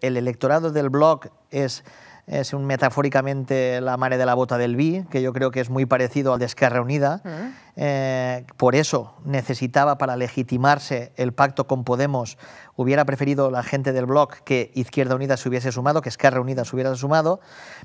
El electorado del blog es, es un, metafóricamente la mare de la bota del B, que yo creo que es muy parecido al de Esquerra Unida. Mm. Eh, por eso necesitaba para legitimarse el pacto con Podemos, hubiera preferido la gente del blog que Izquierda Unida se hubiese sumado, que Esquerra Unida se hubiera sumado.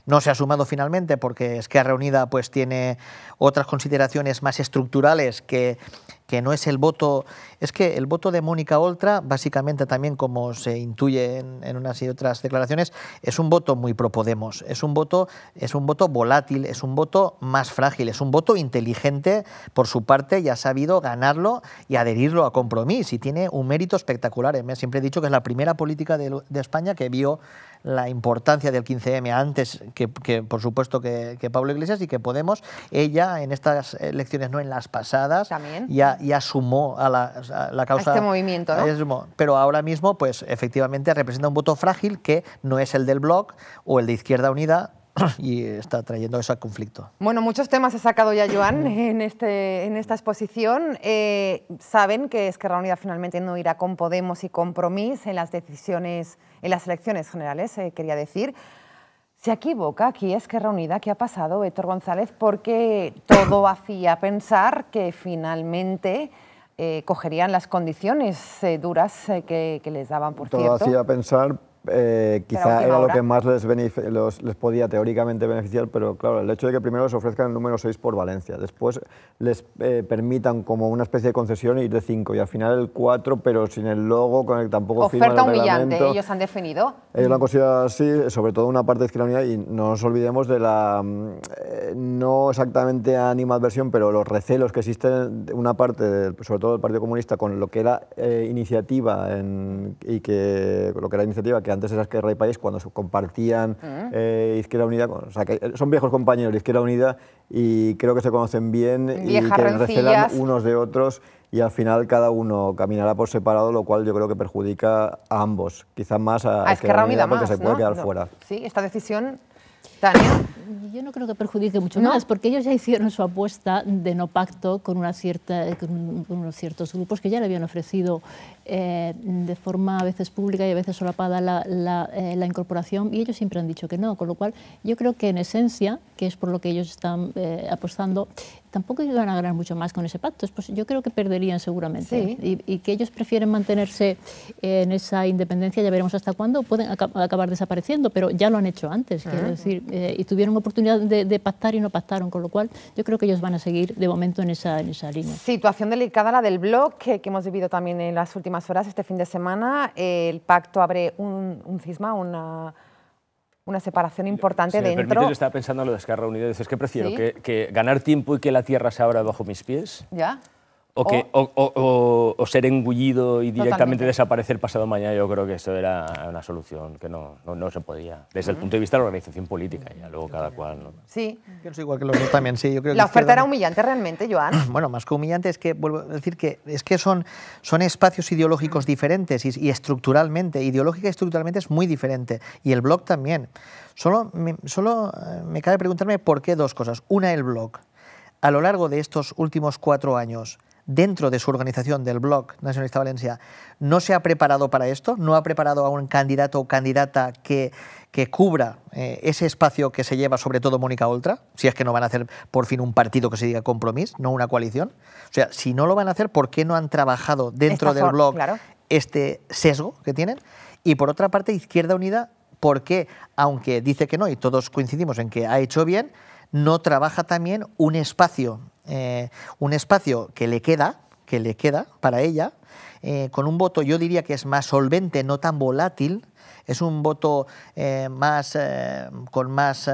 No se ha sumado finalmente porque Esquerra Unida pues, tiene otras consideraciones más estructurales que, que no es el voto... Es que el voto de Mónica Oltra, básicamente también como se intuye en, unas y otras declaraciones, es un voto muy pro Podemos, es un voto, es un voto volátil, es un voto más frágil, es un voto inteligente por su parte ya ha sabido ganarlo y adherirlo a compromiso y tiene un mérito espectacular. ¿eh? Me ha Siempre dicho que es la primera política de, España que vio la importancia del 15M antes que, por supuesto, que, Pablo Iglesias y que Podemos, ella en estas elecciones, no en las pasadas, Ya, sumó a la, causa. A este movimiento, ¿no? pero ahora mismo, pues efectivamente representa un voto frágil que no es el del Bloc o el de Izquierda Unida, y está trayendo eso al conflicto. Bueno, muchos temas ha sacado ya Joan en, este, en esta exposición. Eh, saben que Esquerra Unida finalmente no irá con Podemos y Compromís en las decisiones, en las elecciones generales, eh, quería decir. ¿Se equivoca aquí Esquerra Unida? ¿Qué ha pasado, Héctor González? Porque todo hacía pensar que finalmente eh, cogerían las condiciones duras que, les daban, por cierto. Todo hacía pensar eh, quizá era lo que más les, les, podía teóricamente beneficiar, pero claro, el hecho de que primero les ofrezcan el número 6 por Valencia, después les eh, permitan como una especie de concesión ir de 5 y al final el 4, pero sin el logo, con el tampoco Oferta firma el humillante, ellos han definido. Ellos lo han así, sobre todo una parte de unidad y no nos olvidemos de la, mm, eh, no exactamente animadversión, pero los recelos que existen, una parte, sobre todo del Partido Comunista, con lo que era iniciativa y que, lo que era iniciativa que antes era que y país, cuando compartían mm. eh, Izquierda Unida, son viejos compañeros de Izquierda Unida y creo que se conocen bien y que recelan unos de otros y al final cada uno caminará por separado, lo cual yo creo que perjudica a ambos, quizás más a, Izquierda Unida, porque se puede quedar fuera. Sí, esta decisión ¿eh? Yo no creo que perjudique mucho más, porque ellos ya hicieron su apuesta de no pacto con, una cierta, unos ciertos grupos que ya le habían ofrecido eh, de forma a veces pública y a veces solapada eh, la, incorporación, y ellos siempre han dicho que no, con lo cual yo creo que en esencia, que es por lo que ellos están apostando, tampoco iban a ganar mucho más con ese pacto. Pues yo creo que perderían seguramente. ¿eh? Y, que ellos prefieren mantenerse en esa independencia, ya veremos hasta cuándo, pueden acabar desapareciendo, pero ya lo han hecho antes, ah. decir, eh, y tuvieron oportunidad de, pactar y no pactaron, con lo cual yo creo que ellos van a seguir de momento en esa, línea. Situación delicada la del bloque que hemos vivido también en las últimas horas, este fin de semana. el pacto abre un cisma, una una separación importante si dentro. Me estaba pensando en lo de Esquerra Unida, dices, que prefiero? ¿Que, ¿Que, ganar tiempo y que la tierra se abra bajo mis pies? Ya. O, ser engullido y directamente desaparecer pasado mañana, yo creo que eso era una solución que no, no, se podía. Desde el punto de vista de la organización política, ya luego cada cual. ¿no? Sí. igual que los también, la oferta era humillante realmente, Joan. Bueno, más que humillante es que, vuelvo a decir que, es que son, son espacios ideológicos diferentes y, estructuralmente, ideológica y estructuralmente es muy diferente. Y el blog también. Solo solo eh, me cabe preguntarme por qué dos cosas. Una, el blog. A lo largo de estos últimos cuatro años, dentro de su organización, del blog Nacionalista Valencia, no se ha preparado para esto, no ha preparado a un candidato o candidata que, que cubra eh, ese espacio que se lleva sobre todo Mónica Oltra, si es que no van a hacer por fin un partido que se diga compromiso, no una coalición. O sea, si no lo van a hacer, ¿por qué no han trabajado dentro del blog este sesgo que tienen? Y por otra parte, Izquierda Unida, ¿por qué, aunque dice que no, y todos coincidimos en que ha hecho bien, no trabaja también un espacio eh, un espacio que le queda, que le queda para ella, eh, con un voto yo diría que es más solvente, no tan volátil, es un voto eh, más, con más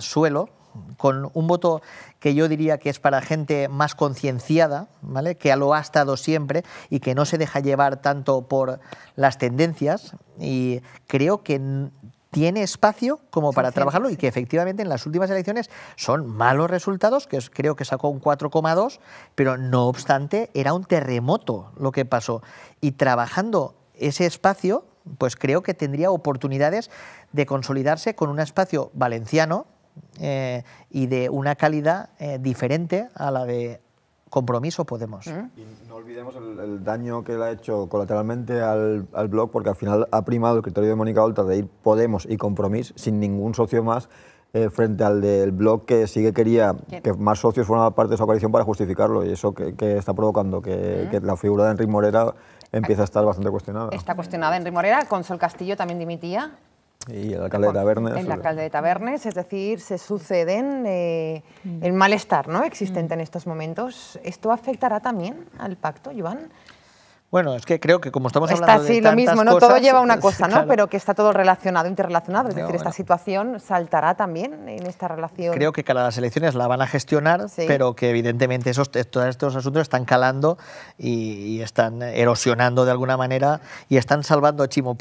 suelo, con un voto que yo diría que es para gente más concienciada, ¿vale? que lo ha estado siempre y que no se deja llevar tanto por las tendencias. Y creo que tiene espacio como para trabajarlo y que efectivamente en las últimas elecciones son malos resultados, que creo que sacó un 4,2, pero no obstante era un terremoto lo que pasó. Y trabajando ese espacio, pues creo que tendría oportunidades de consolidarse con un espacio valenciano, eh, y de una calidad eh, diferente a la de compromiso Podemos. ¿Eh? no olvidemos el, daño que le ha hecho colateralmente al, al blog, porque al final ha primado el criterio de Mónica Oltra de ir Podemos y Compromiso sin ningún socio más eh, frente al del blog que sigue quería que más socios fueran parte de su coalición para justificarlo y eso que, está provocando ¿Eh? que, la figura de Enrique Morera empieza a estar bastante cuestionada. Está cuestionada Enrique Morera, Consol Castillo también dimitía. Y el alcalde de Tabernes. En el alcalde de Tabernes, es decir, se suceden eh, el malestar ¿no? existente mm. en estos momentos. ¿Esto afectará también al pacto, Joan? Bueno, es que creo que como estamos hablando de Está así lo mismo, no todo lleva una cosa, ¿no? Pero que está todo relacionado, interrelacionado. Es decir, esta situación saltará también en esta relación. Creo que las elecciones la van a gestionar, pero que evidentemente esos, todos estos asuntos están calando y, están erosionando de alguna manera y están salvando a Chimo